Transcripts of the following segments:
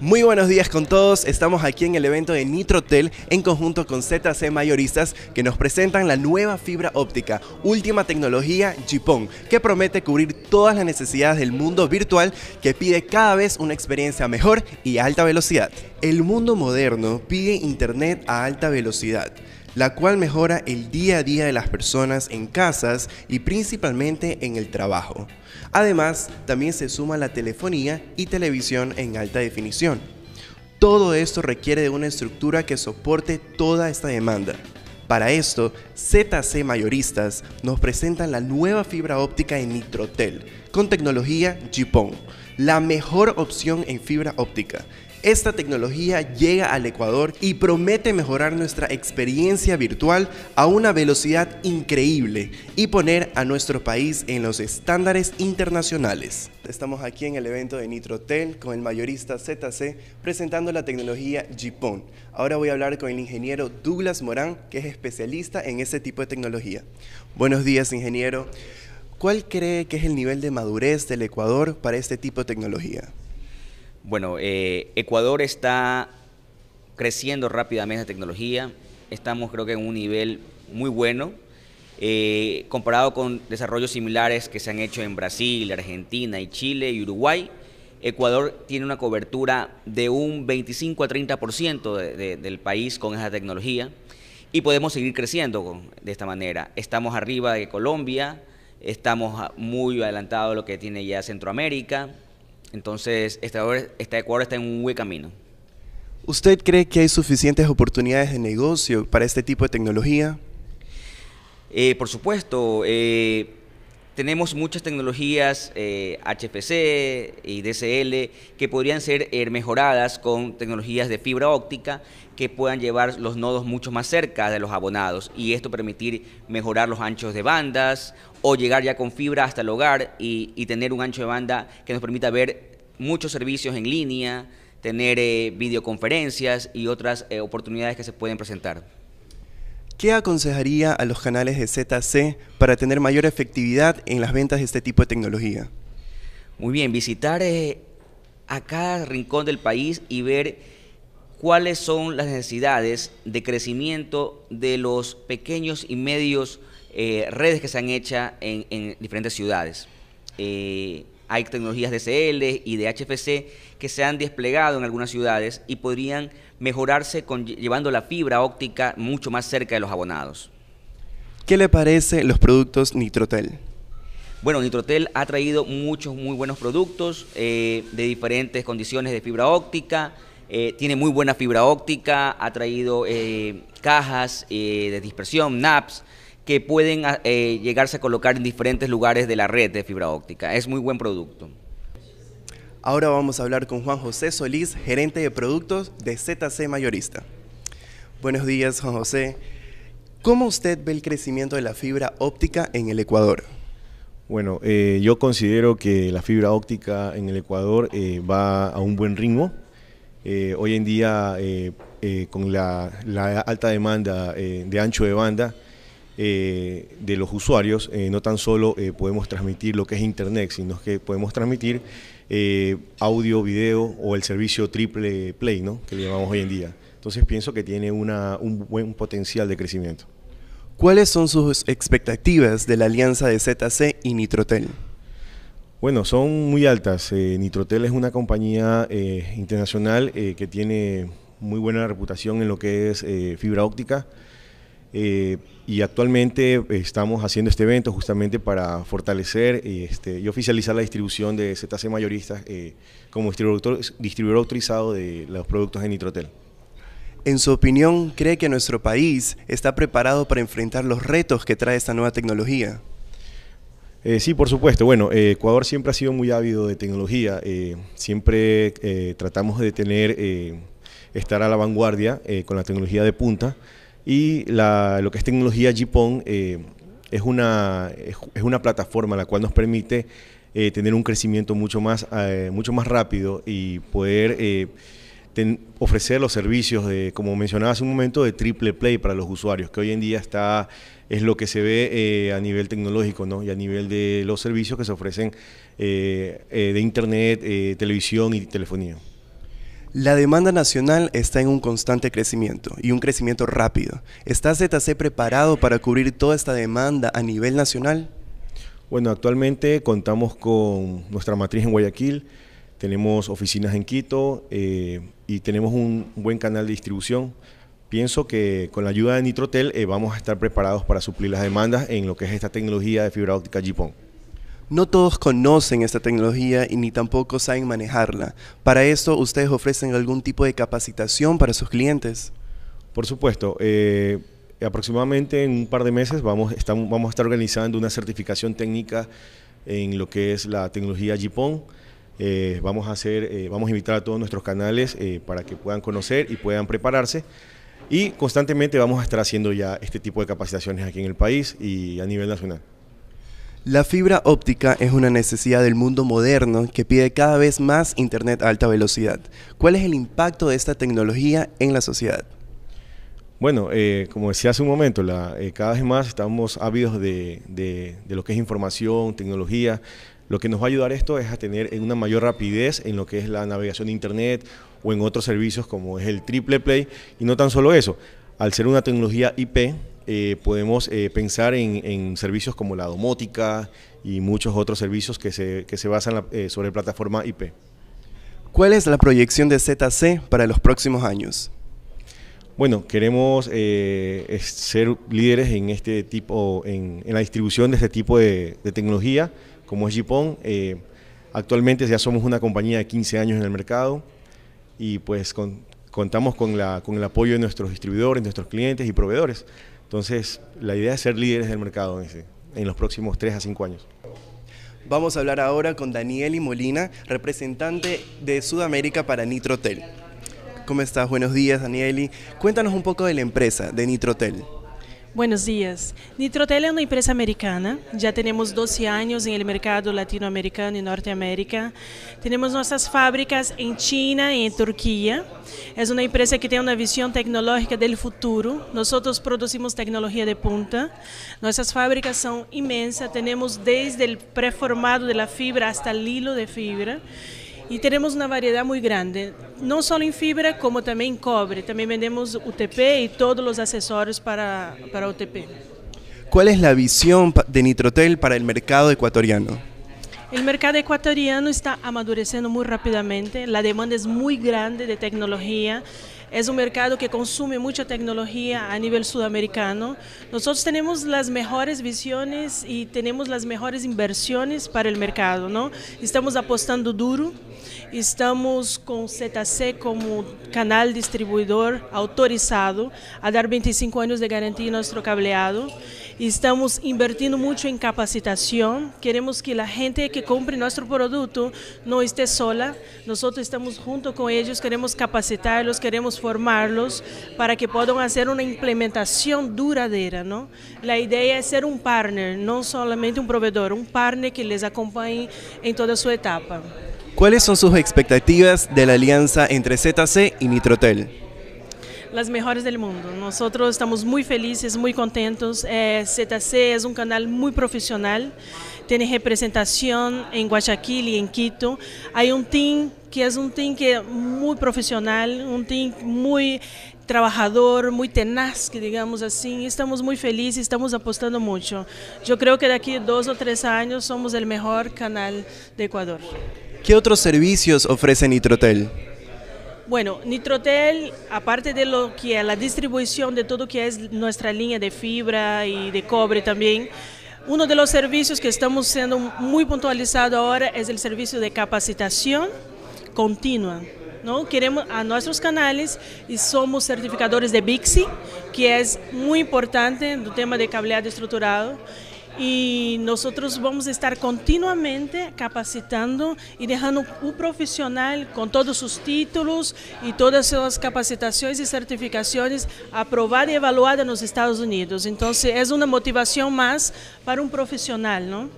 Muy buenos días con todos, estamos aquí en el evento de Nitrotel en conjunto con ZC Mayoristas que nos presentan la nueva fibra óptica, última tecnología Jipon, que promete cubrir todas las necesidades del mundo virtual que pide cada vez una experiencia mejor y alta velocidad. El mundo moderno pide internet a alta velocidad la cual mejora el día a día de las personas en casas y principalmente en el trabajo. Además, también se suma la telefonía y televisión en alta definición. Todo esto requiere de una estructura que soporte toda esta demanda. Para esto, ZC Mayoristas nos presenta la nueva fibra óptica en Nitrotel con tecnología JIPON, la mejor opción en fibra óptica esta tecnología llega al Ecuador y promete mejorar nuestra experiencia virtual a una velocidad increíble y poner a nuestro país en los estándares internacionales. Estamos aquí en el evento de Nitrotel con el mayorista ZC presentando la tecnología JIPON. Ahora voy a hablar con el ingeniero Douglas Morán, que es especialista en este tipo de tecnología. Buenos días, ingeniero. ¿Cuál cree que es el nivel de madurez del Ecuador para este tipo de tecnología? Bueno, eh, Ecuador está creciendo rápidamente la tecnología, estamos creo que en un nivel muy bueno, eh, comparado con desarrollos similares que se han hecho en Brasil, Argentina y Chile y Uruguay, Ecuador tiene una cobertura de un 25 a 30% del país con esa tecnología y podemos seguir creciendo de esta manera. Estamos arriba de Colombia, estamos muy adelantados a lo que tiene ya Centroamérica, entonces, esta este Ecuador está en un buen camino. ¿Usted cree que hay suficientes oportunidades de negocio para este tipo de tecnología? Eh, por supuesto, eh, tenemos muchas tecnologías HPC eh, y DCL que podrían ser eh, mejoradas con tecnologías de fibra óptica que puedan llevar los nodos mucho más cerca de los abonados y esto permitir mejorar los anchos de bandas o llegar ya con fibra hasta el hogar y, tener un ancho de banda que nos permita ver muchos servicios en línea, tener eh, videoconferencias y otras oportunidades que se pueden presentar. ¿Qué aconsejaría a los canales de ZC para tener mayor efectividad en las ventas de este tipo de tecnología? Muy bien, visitar eh, a cada rincón del país y ver cuáles son las necesidades de crecimiento de los pequeños y medios eh, redes que se han hecho en, diferentes ciudades. Eh, hay tecnologías de CL y de HFC que se han desplegado en algunas ciudades y podrían mejorarse con, llevando la fibra óptica mucho más cerca de los abonados. ¿Qué le parece los productos Nitrotel? Bueno, Nitrotel ha traído muchos muy buenos productos eh, de diferentes condiciones de fibra óptica. Eh, tiene muy buena fibra óptica, ha traído eh, cajas de dispersión, NAPS, que pueden ah, eh, llegarse a colocar en diferentes lugares de la red de fibra óptica. Es muy buen producto. Ahora vamos a hablar con Juan José Solís, gerente de productos de ZC Mayorista. Buenos días, Juan José. ¿Cómo usted ve el crecimiento de la fibra óptica en el Ecuador? Bueno, eh, yo considero que la fibra óptica en el Ecuador eh, va a un buen ritmo. hoy en día, con la, alta demanda de ancho de banda, eh, de los usuarios, eh, no tan solo eh, podemos transmitir lo que es Internet, sino que podemos transmitir audio, video o el servicio triple play, ¿no? que llamamos hoy en día. Entonces pienso que tiene un buen potencial de crecimiento. ¿Cuáles son sus expectativas de la alianza de ZC y Nitrotel? Bueno, son muy altas. Nitrotel es una compañía internacional que tiene muy buena reputación en lo que es fibra óptica. Eh, y actualmente eh, estamos haciendo este evento justamente para fortalecer eh, este, y oficializar la distribución de ZC Mayoristas como distribuidor, autorizado de los productos de Nitrotel. En su opinión, ¿cree que nuestro país está preparado para enfrentar los retos que trae esta nueva tecnología? sí, por supuesto. Bueno, Ecuador siempre ha sido muy ávido de tecnología. siempre tratamos de tener, estar a la vanguardia con la tecnología de punta. Y la, lo que es tecnología GPON eh, es, una, es una plataforma la cual nos permite eh, tener un crecimiento mucho más, eh, mucho más rápido y poder eh, ofrecer los servicios, de, como mencionaba hace un momento, de triple play para los usuarios, que hoy en día está es lo que se ve a nivel tecnológico ¿no? y a nivel de los servicios que se ofrecen de Internet, televisión y telefonía. La demanda nacional está en un constante crecimiento y un crecimiento rápido. ¿Está ZC preparado para cubrir toda esta demanda a nivel nacional? Bueno, actualmente contamos con nuestra matriz en Guayaquil, tenemos oficinas en Quito eh, y tenemos un buen canal de distribución. Pienso que con la ayuda de Nitrotel eh, vamos a estar preparados para suplir las demandas en lo que es esta tecnología de fibra óptica GPON. No todos conocen esta tecnología y ni tampoco saben manejarla. Para esto, ¿ustedes ofrecen algún tipo de capacitación para sus clientes? Por supuesto. Eh, aproximadamente en un par de meses vamos, estamos, vamos a estar organizando una certificación técnica en lo que es la tecnología JIPON. Eh, vamos a hacer, eh, vamos a invitar a todos nuestros canales para que puedan conocer y puedan prepararse. Y constantemente vamos a estar haciendo ya este tipo de capacitaciones aquí en el país y a nivel nacional. La fibra óptica es una necesidad del mundo moderno que pide cada vez más Internet a alta velocidad. ¿Cuál es el impacto de esta tecnología en la sociedad? Bueno, eh, como decía hace un momento, eh, cada vez más estamos ávidos de, de, lo que es información, tecnología. Lo que nos va a ayudar esto es a tener una mayor rapidez en lo que es la navegación de Internet o en otros servicios como es el triple play. Y no tan solo eso, al ser una tecnología IP, eh, podemos eh, pensar en, servicios como la domótica y muchos otros servicios que se, que se basan la, eh, sobre plataforma IP. ¿Cuál es la proyección de ZC para los próximos años? Bueno, queremos ser líderes en este tipo, en, la distribución de este tipo de, tecnología, como es Jipon. actualmente ya somos una compañía de 15 años en el mercado y pues contamos con, la, con el apoyo de nuestros distribuidores, nuestros clientes y proveedores. Entonces, la idea es ser líderes del mercado en, los próximos 3 a 5 años. Vamos a hablar ahora con Danieli Molina, representante de Sudamérica para Nitrotel. ¿Cómo estás? Buenos días, Danieli. Cuéntanos un poco de la empresa de Nitrotel. Buenos días. Nitrotel es una empresa americana. Ya tenemos 12 años en el mercado latinoamericano y norteamérica. Tenemos nuestras fábricas en China y en Turquía. Es una empresa que tiene una visión tecnológica del futuro. Nosotros producimos tecnología de punta. Nuestras fábricas son inmensas. Tenemos desde el preformado de la fibra hasta el hilo de fibra. Y tenemos una variedad muy grande, no solo en fibra, como también en cobre. También vendemos UTP y todos los accesorios para, para UTP. ¿Cuál es la visión de Nitrotel para el mercado ecuatoriano? El mercado ecuatoriano está amadureciendo muy rápidamente, la demanda es muy grande de tecnología, es un mercado que consume mucha tecnología a nivel sudamericano. Nosotros tenemos las mejores visiones y tenemos las mejores inversiones para el mercado, ¿no? Estamos apostando duro Estamos com o como canal distribuidor autorizado a dar 25 anos de garantia em nosso cableado. Estamos invertindo muito em capacitação. Queremos que a gente que compre nosso produto não esteja sola. Nós estamos junto com eles, queremos capacitá-los, queremos formá-los para que possam fazer uma implementação duradoura. Não? A ideia é ser um partner, não somente um provedor, um partner que les acompanhe em toda a sua etapa. ¿Cuáles son sus expectativas de la alianza entre ZC y Nitrotel? Las mejores del mundo. Nosotros estamos muy felices, muy contentos. Eh, ZC es un canal muy profesional, tiene representación en Guayaquil y en Quito. Hay un team que es un team que muy profesional, un team muy trabajador, muy tenaz, que digamos así. Estamos muy felices, estamos apostando mucho. Yo creo que de aquí dos o tres años somos el mejor canal de Ecuador. ¿Qué otros servicios ofrece Nitrotel? Bueno, Nitrotel, aparte de lo que es la distribución de todo lo que es nuestra línea de fibra y de cobre también, uno de los servicios que estamos siendo muy puntualizado ahora es el servicio de capacitación continua. ¿no? Queremos a nuestros canales y somos certificadores de BIXI, que es muy importante en el tema de cableado estructurado y nosotros vamos a estar continuamente capacitando y dejando un profesional con todos sus títulos y todas sus capacitaciones y certificaciones aprobada y evaluada en los Estados Unidos. Entonces es una motivación más para un profesional, ¿no?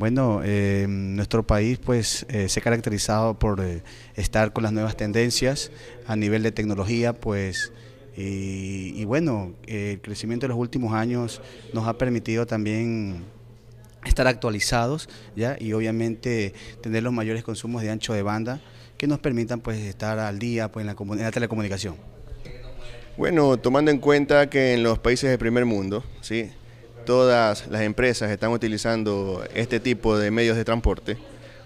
Bueno, eh, nuestro país pues eh, se ha caracterizado por eh, estar con las nuevas tendencias a nivel de tecnología, pues y, bueno, el crecimiento de los últimos años nos ha permitido también estar actualizados ya y obviamente tener los mayores consumos de ancho de banda que nos permitan pues estar al día pues en la, telecomunicación. Bueno, tomando en cuenta que en los países de primer mundo, sí, todas las empresas están utilizando este tipo de medios de transporte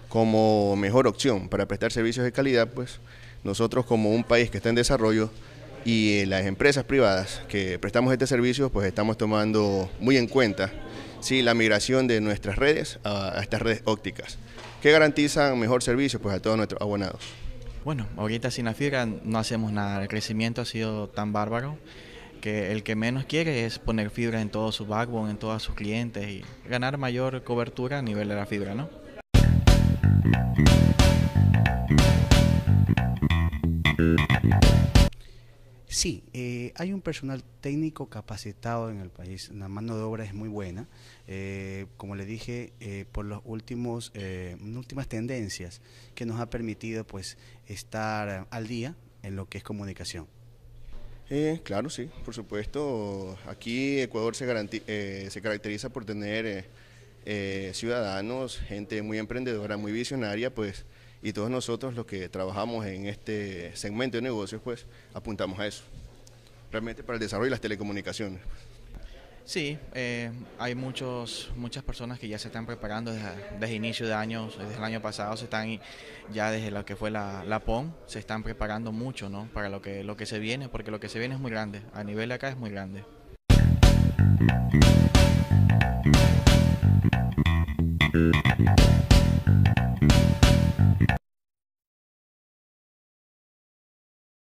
como mejor opción para prestar servicios de calidad, pues nosotros como un país que está en desarrollo y eh, las empresas privadas que prestamos este servicio, pues estamos tomando muy en cuenta sí, la migración de nuestras redes a, estas redes ópticas, que garantizan mejor servicio pues, a todos nuestros abonados. Bueno, ahorita sin la no hacemos nada, el crecimiento ha sido tan bárbaro que el que menos quiere es poner fibra en todo su backbone, en todos sus clientes y ganar mayor cobertura a nivel de la fibra, ¿no? Sí, eh, hay un personal técnico capacitado en el país. La mano de obra es muy buena. Eh, como le dije, eh, por las últimos, últimas tendencias que nos ha permitido pues estar al día en lo que es comunicación. Eh, claro, sí, por supuesto. Aquí Ecuador se, eh, se caracteriza por tener eh, ciudadanos, gente muy emprendedora, muy visionaria, pues, y todos nosotros los que trabajamos en este segmento de negocios, pues, apuntamos a eso. Realmente para el desarrollo de las telecomunicaciones. Sí, eh, hay muchos, muchas personas que ya se están preparando desde, inicio de año, desde el año pasado, se están ya desde lo que fue la, la se están preparando mucho ¿no? para lo que, lo que se viene, porque lo que se viene es muy grande, a nivel de acá es muy grande.